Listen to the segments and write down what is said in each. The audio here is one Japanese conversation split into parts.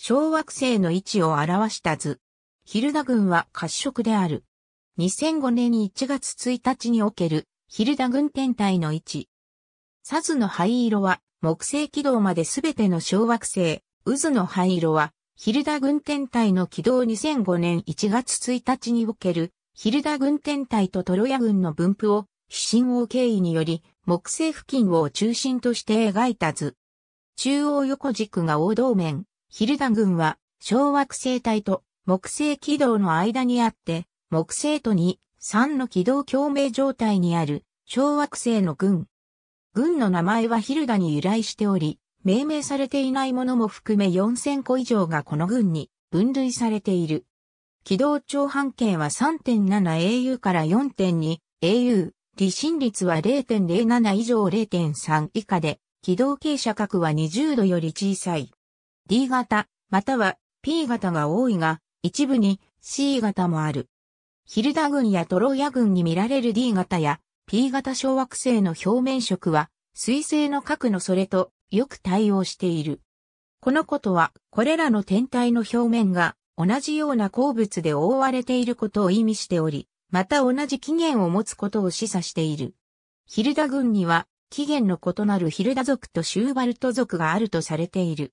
小惑星の位置を表した図。ヒルダ群は褐色である。2005年1月1日におけるヒルダ群天体の位置。サズの灰色は木星軌道まで全ての小惑星、渦の灰色はヒルダ群天体の軌道2005年1月1日におけるヒルダ群天体とトロヤ群の分布を指針を経緯により木星付近を中心として描いた図。中央横軸が王道面、ヒルダ群は小惑星帯と木星軌道の間にあって、木星と2、3の軌道共鳴状態にある小惑星の群。群の名前はヒルダに由来しており、命名されていないものも含め4000個以上がこの群に分類されている。軌道長半径は 3.7au から 4.2au、離心率は0.07以上0.3以下で、軌道傾斜角は20度より小さい。D 型、または P 型が多いが、一部に C 型もある。ヒルダ群やトロイア群に見られる D 型や P 型小惑星の表面色は、水星の核のそれとよく対応している。このことは、これらの天体の表面が同じような鉱物で覆われていることを意味しており、また同じ起源を持つことを示唆している。ヒルダ群には、起源の異なるヒルダ族とシューバルト族があるとされている。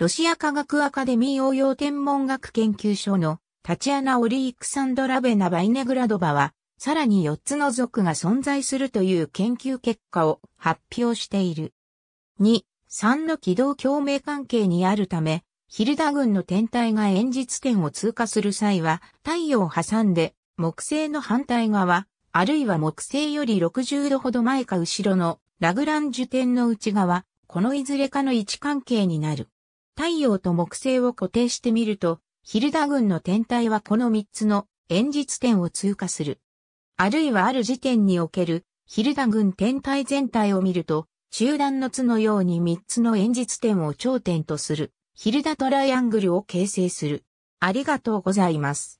ロシア科学アカデミー応用天文学研究所のタチアナ・オリークサンドラベナ・バイネグラドバは、さらに4つの族が存在するという研究結果を発表している。2、3の軌道共鳴関係にあるため、ヒルダ群の天体が演日点を通過する際は、太陽を挟んで、木星の反対側、あるいは木星より60度ほど前か後ろのラグランジュ点の内側、このいずれかの位置関係になる。太陽と木星を固定してみると、ヒルダ群の天体はこの三つの演実点を通過する。あるいはある時点におけるヒルダ群天体全体を見ると、中段の図のように三つの演実点を頂点とするヒルダトライアングルを形成する。ありがとうございます。